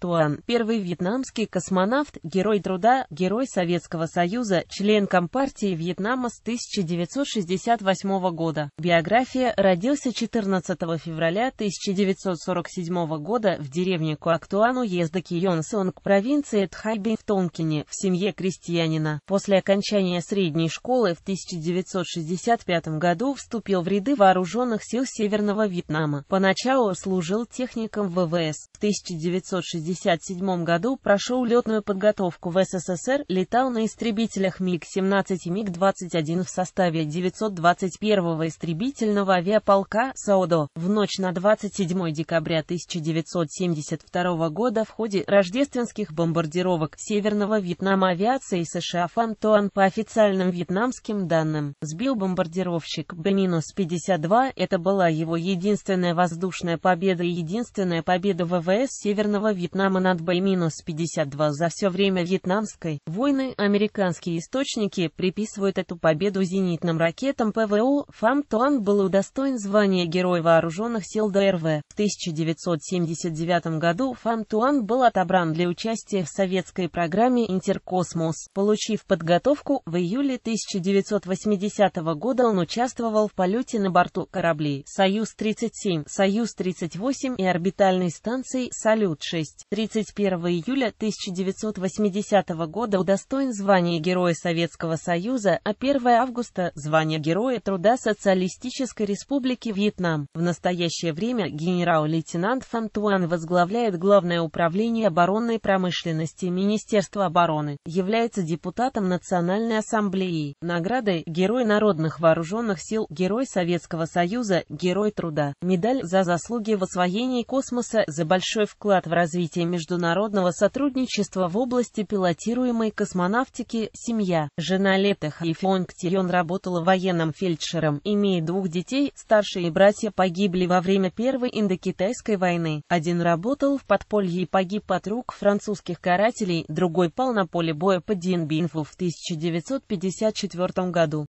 Туан, первый вьетнамский космонавт, герой труда, герой Советского Союза, член Компартии Вьетнама с 1968 года. Биография родился 14 февраля 1947 года в деревне Куактуан уезда Кионсонг, провинции Тхайбин в Тонкине, в семье крестьянина. После окончания средней школы в 1965 году вступил в ряды вооруженных сил Северного Вьетнама. Поначалу служил техником ВВС. В 1960 1967 году прошел летную подготовку в СССР, летал на истребителях МиГ-17 и МиГ-21 в составе 921-го истребительного авиаполка «Саудо». В ночь на 27 декабря 1972 года в ходе рождественских бомбардировок Северного Вьетнама авиации США Фан Туан по официальным вьетнамским данным сбил бомбардировщик Б-52, это была его единственная воздушная победа и единственная победа ВВС Северного Вьетнама. Вьетнама над Бэй-52 за все время Вьетнамской войны. Американские источники приписывают эту победу зенитным ракетам ПВО. Фам Туан был удостоен звания Героя Вооруженных сил ДРВ. В 1979 году Фам Туан был отобран для участия в советской программе «Интеркосмос». Получив подготовку, в июле 1980 года он участвовал в полете на борту кораблей «Союз-37», «Союз-38» и орбитальной станции «Салют-6» честь 31 июля 1980 года удостоен звания Героя Советского Союза, а 1 августа – звания Героя Труда Социалистической Республики Вьетнам. В настоящее время генерал-лейтенант Фан Туан возглавляет Главное управление оборонной промышленности Министерства обороны, является депутатом Национальной Ассамблеи, награды Герой Народных Вооруженных Сил, Герой Советского Союза, Герой Труда, медаль за заслуги в освоении космоса, за большой вклад в развитие развития международного сотрудничества в области пилотируемой космонавтики, семья. Жена Лета Хайфонг Тион работала военным фельдшером, имея двух детей, старшие братья погибли во время Первой Индокитайской войны. Один работал в подполье и погиб от рук французских карателей, другой пал на поле боя под Динбинфу в 1954 году.